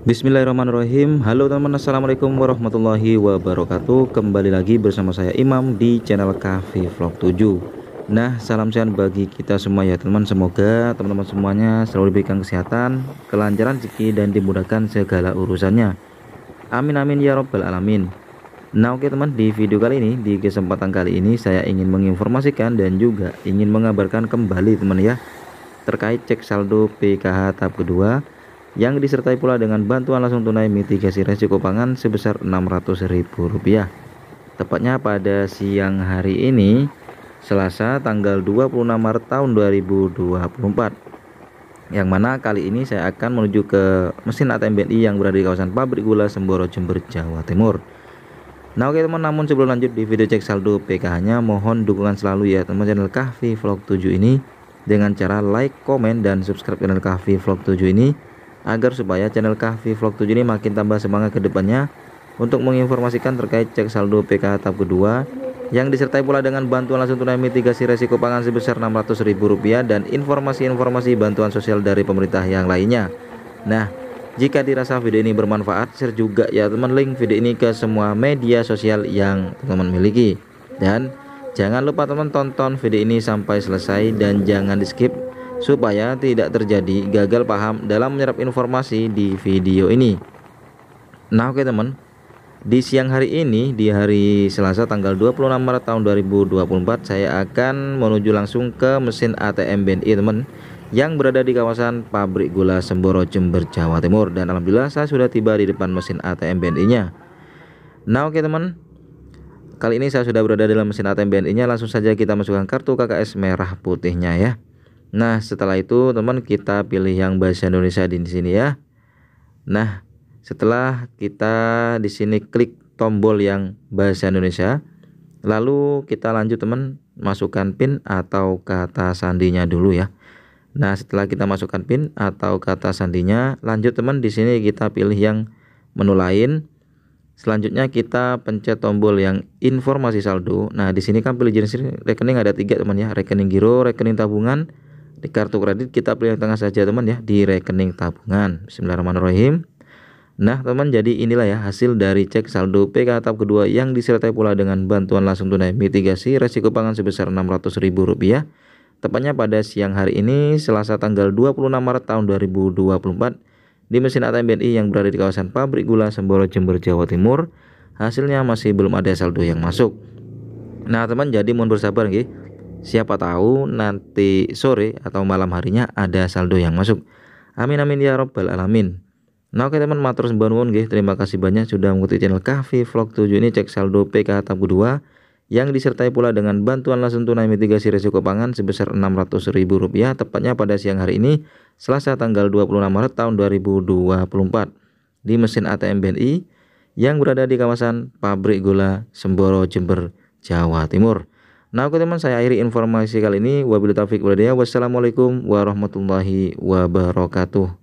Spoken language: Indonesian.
Bismillahirrahmanirrahim Halo teman-teman Assalamualaikum warahmatullahi wabarakatuh Kembali lagi bersama saya Imam di channel Cafe Vlog 7 Nah salam sehat bagi kita semua ya teman-teman Semoga teman-teman semuanya selalu diberikan kesehatan Kelancaran rezeki dan dimudahkan segala urusannya Amin amin ya robbal alamin Nah oke teman di video kali ini Di kesempatan kali ini saya ingin menginformasikan Dan juga ingin mengabarkan kembali teman ya Terkait cek saldo PKH tahap kedua yang disertai pula dengan bantuan langsung tunai mitigasi resiko pangan sebesar Rp600.000. Tepatnya pada siang hari ini, Selasa tanggal 26 Maret tahun 2024. Yang mana kali ini saya akan menuju ke mesin ATM BNI yang berada di kawasan pabrik gula Semboro Jember Jawa Timur. Nah oke teman, namun sebelum lanjut di video cek saldo PKH-nya mohon dukungan selalu ya teman channel Kahvi Vlog 7 ini dengan cara like, komen, dan subscribe channel Kahvi Vlog 7 ini agar supaya channel Kahfi Vlog 7 ini makin tambah semangat ke depannya untuk menginformasikan terkait cek saldo PKH tahap kedua yang disertai pula dengan bantuan langsung tunai mitigasi resiko pangan sebesar Rp600.000 dan informasi-informasi bantuan sosial dari pemerintah yang lainnya. Nah, jika dirasa video ini bermanfaat, share juga ya teman link video ini ke semua media sosial yang teman miliki. Dan jangan lupa teman tonton video ini sampai selesai dan jangan di skip supaya tidak terjadi gagal paham dalam menyerap informasi di video ini. Nah, oke teman. Di siang hari ini di hari Selasa tanggal 26 Maret tahun 2024 saya akan menuju langsung ke mesin ATM BNI teman yang berada di kawasan pabrik gula Semboro Jember Jawa Timur dan alhamdulillah saya sudah tiba di depan mesin ATM BNI-nya. Nah, oke teman. Kali ini saya sudah berada dalam mesin ATM BNI-nya langsung saja kita masukkan kartu KKS merah putihnya ya. Nah, setelah itu teman kita pilih yang bahasa Indonesia di sini ya. Nah, setelah kita di sini klik tombol yang bahasa Indonesia, lalu kita lanjut teman masukkan PIN atau kata sandinya dulu ya. Nah, setelah kita masukkan PIN atau kata sandinya, lanjut teman di sini kita pilih yang menu lain. Selanjutnya kita pencet tombol yang informasi saldo. Nah, di sini kan pilih jenis rekening ada tiga teman ya, rekening giro, rekening tabungan, di kartu kredit kita pilih yang tengah saja teman ya di rekening tabungan Bismillahirrahmanirrahim Nah teman jadi inilah ya hasil dari cek saldo PK tahap kedua yang disertai pula dengan bantuan langsung tunai mitigasi resiko pangan sebesar Rp600.000 tepatnya pada siang hari ini Selasa tanggal 26 Maret tahun 2024 di mesin ATM BNI yang berada di kawasan pabrik gula Sembolo Jember Jawa Timur hasilnya masih belum ada saldo yang masuk Nah teman jadi mohon bersabar nih. Siapa tahu nanti sore atau malam harinya ada saldo yang masuk. Amin amin ya robbal alamin. Nah oke teman matur sembah Terima kasih banyak sudah mengikuti channel Kahfi Vlog 7 ini cek saldo PK tabu 2 yang disertai pula dengan bantuan langsung tunai mitigasi resiko pangan sebesar Rp600.000 tepatnya pada siang hari ini Selasa tanggal 26 Maret tahun 2024 di mesin ATM BNI yang berada di kawasan Pabrik Gula Semboro Jember Jawa Timur. Nah, oke teman, saya akhiri informasi kali ini. Wabillahi taufik walhidayah. Wassalamualaikum warahmatullahi wabarakatuh.